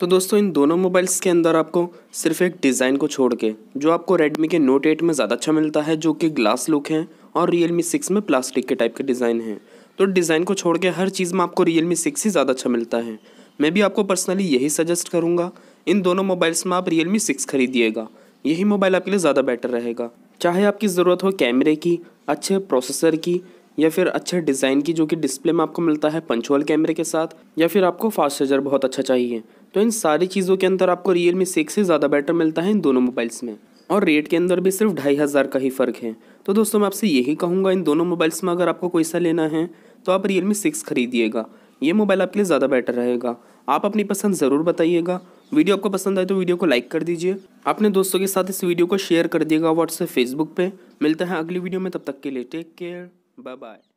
तो दोस्तों इन दोनों मोबाइल्स के अंदर आपको सिर्फ एक डिज़ाइन को छोड़ के जो आपको रेडमी के नोट एट में ज़्यादा अच्छा मिलता है जो कि ग्लास लुक है और रियल मी सिक्स में प्लास्टिक के टाइप के डिज़ाइन हैं तो डिज़ाइन को छोड़ के हर चीज़ में आपको रियल मी सिक्स ही ज़्यादा अच्छा मिलता है मैं भी आपको पर्सनली यही सजेस्ट करूँगा इन दोनों मोबाइल्स में आप रियल मी सिक्स खरीदिएगा यही मोबाइल आपके लिए ज़्यादा बेटर रहेगा चाहे आपकी ज़रूरत हो कैमरे की अच्छे प्रोसेसर की या फिर अच्छे डिज़ाइन की जो कि डिस्प्ले में आपको मिलता है पंचोल कैमरे के साथ या फिर आपको फास्ट चार्जर बहुत अच्छा चाहिए तो इन सारी चीज़ों के अंदर आपको रियल मी सिक्स ही ज़्यादा बेटर मिलता है इन दोनों मोबाइल्स में और रेट के अंदर भी सिर्फ ढाई हज़ार का ही फ़र्क है तो दोस्तों मैं आपसे यही कहूँगा इन दोनों मोबाइल्स में अगर आपको कोई सा लेना है तो आप रियल मी सिक्स खरीदिएगा ये मोबाइल आपके लिए ज़्यादा बेटर रहेगा आप अपनी पसंद ज़रूर बताइएगा वीडियो आपको पसंद आए तो वीडियो को लाइक कर दीजिए अपने दोस्तों के साथ इस वीडियो को शेयर कर दिएगा व्हाट्सएप फेसबुक पर मिलता है अगली वीडियो में तब तक के लिए टेक केयर बाय बाय